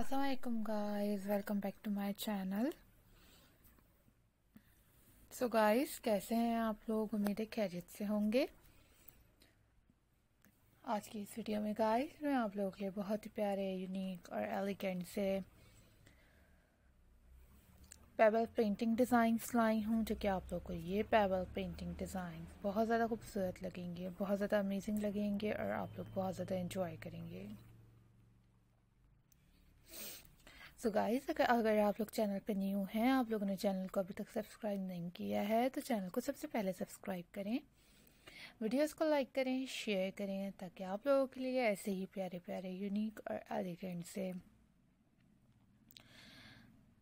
Assalamualaikum guys welcome back to my channel so guys कैसे हैं आप लोग उम्मीद है खैरियत से होंगे आज की इस वीडियो में गाइस मैं आप लोगों के लिए बहुत ही प्यारे यूनिक और एलिगेंट से पेबल पेंटिंग डिज़ाइंस लाई हूँ जो कि आप लोग को ये पेबल पेंटिंग डिज़ाइन बहुत ज़्यादा खूबसूरत लगेंगे बहुत ज़्यादा अमेजिंग लगेंगे और आप लोग बहुत ज़्यादा इंजॉय करेंगे सो गाइस अगर अगर आप लोग चैनल पर न्यू हैं आप लोगों ने चैनल को अभी तक सब्सक्राइब नहीं किया है तो चैनल को सबसे पहले सब्सक्राइब करें वीडियोस को लाइक करें शेयर करें ताकि आप लोगों के लिए ऐसे ही प्यारे प्यारे यूनिक और एलिगेंट से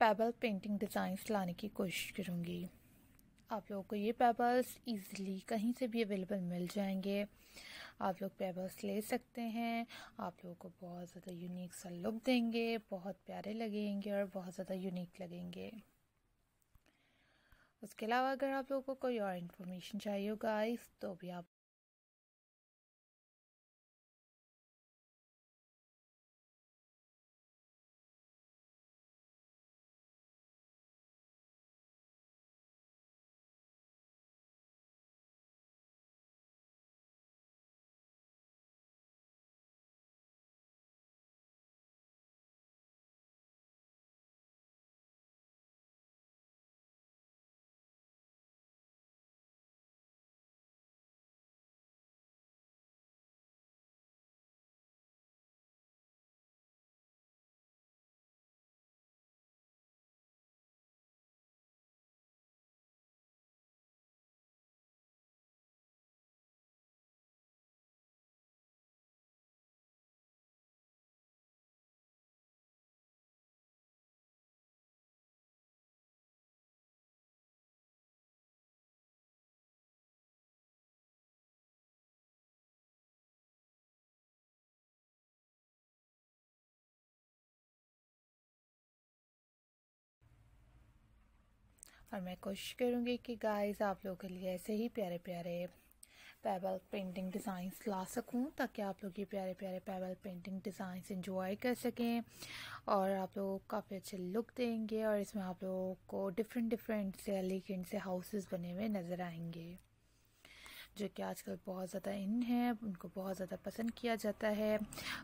पैबल पेंटिंग डिज़ाइंस लाने की कोशिश करूँगी आप लोगों को ये पैबल्स ईज़िली कहीं से भी अवेलेबल मिल जाएंगे आप लोग पेबल्स ले सकते हैं आप लोगों को बहुत ज़्यादा यूनिक सा लुक देंगे बहुत प्यारे लगेंगे और बहुत ज़्यादा यूनिक लगेंगे उसके अलावा अगर आप लोगों को कोई और इन्फॉर्मेशन चाहिए होगा गाइस तो भी आप और मैं कोशिश करूँगी कि गाइस आप लोगों के लिए ऐसे ही प्यारे प्यारे पैबल पेंटिंग डिज़ाइंस ला सकूँ ताकि आप लोग ये प्यारे प्यारे पैबल पेंटिंग डिज़ाइंस इंजॉय कर सकें और आप लोग काफ़ी अच्छे लुक देंगे और इसमें आप लोगों को डिफरेंट डिफरेंट से एलिगेंट से हाउसेस बने हुए नज़र आएंगे जो कि आजकल बहुत ज़्यादा इन है उनको बहुत ज़्यादा पसंद किया जाता है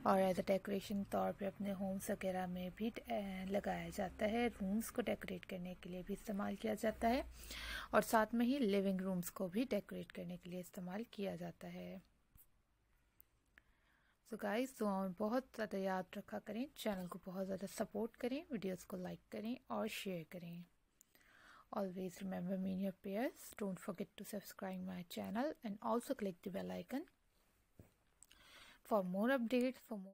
और एज अ डेकोरेशन तौर पे अपने होम्स वगैरह में भी लगाया जाता है रूम्स को डेकोरेट करने के लिए भी इस्तेमाल किया जाता है और साथ में ही लिविंग रूम्स को भी डेकोरेट करने के लिए इस्तेमाल किया जाता है सो गाइस दुआओं बहुत ज़्यादा याद रखा करें चैनल को बहुत ज़्यादा सपोर्ट करें वीडियोस को लाइक करें और शेयर करें Always remember me in your prayers. Don't forget to subscribe my channel and also click the bell icon for more updates for more